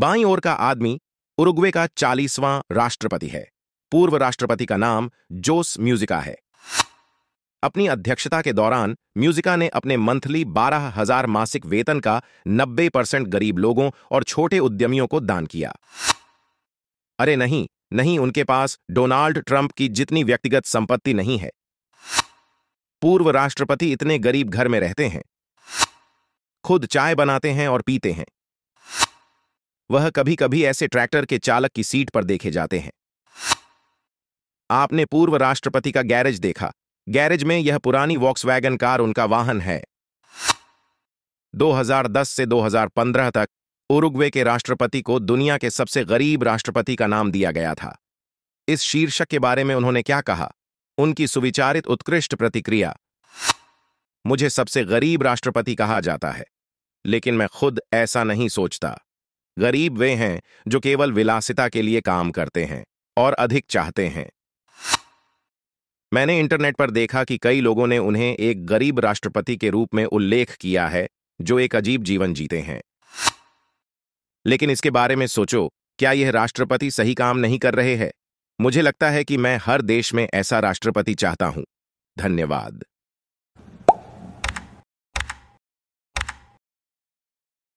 by ओर का आदमी Uruguay का चालीसवां राष्ट्रपति है पूर्व राष्ट्रपति का नाम जोस म्यूजिका है अपनी अध्यक्षता के दौरान म्यूजिका ने अपने मंथली बारह हजार मासिक वेतन का 90 परसेंट गरीब लोगों और छोटे उद्यमियों को दान किया अरे नहीं नहीं उनके पास डोनाल्ड ट्रंप की जितनी व्यक्तिगत संपत्ति नहीं है पूर्व राष्ट्रपति इतने गरीब घर में रहते हैं खुद चाय बनाते हैं और पीते हैं वह कभी कभी ऐसे ट्रैक्टर के चालक की सीट पर देखे जाते हैं आपने पूर्व राष्ट्रपति का गैरेज देखा गैरेज में यह पुरानी वॉक्स कार उनका वाहन है 2010 से 2015 तक उरुग्वे के राष्ट्रपति को दुनिया के सबसे गरीब राष्ट्रपति का नाम दिया गया था इस शीर्षक के बारे में उन्होंने क्या कहा उनकी सुविचारित उत्कृष्ट प्रतिक्रिया मुझे सबसे गरीब राष्ट्रपति कहा जाता है लेकिन मैं खुद ऐसा नहीं सोचता गरीब वे हैं जो केवल विलासिता के लिए काम करते हैं और अधिक चाहते हैं मैंने इंटरनेट पर देखा कि कई लोगों ने उन्हें एक गरीब राष्ट्रपति के रूप में उल्लेख किया है जो एक अजीब जीवन जीते हैं लेकिन इसके बारे में सोचो क्या यह राष्ट्रपति सही काम नहीं कर रहे हैं मुझे लगता है कि मैं हर देश में ऐसा राष्ट्रपति चाहता हूं धन्यवाद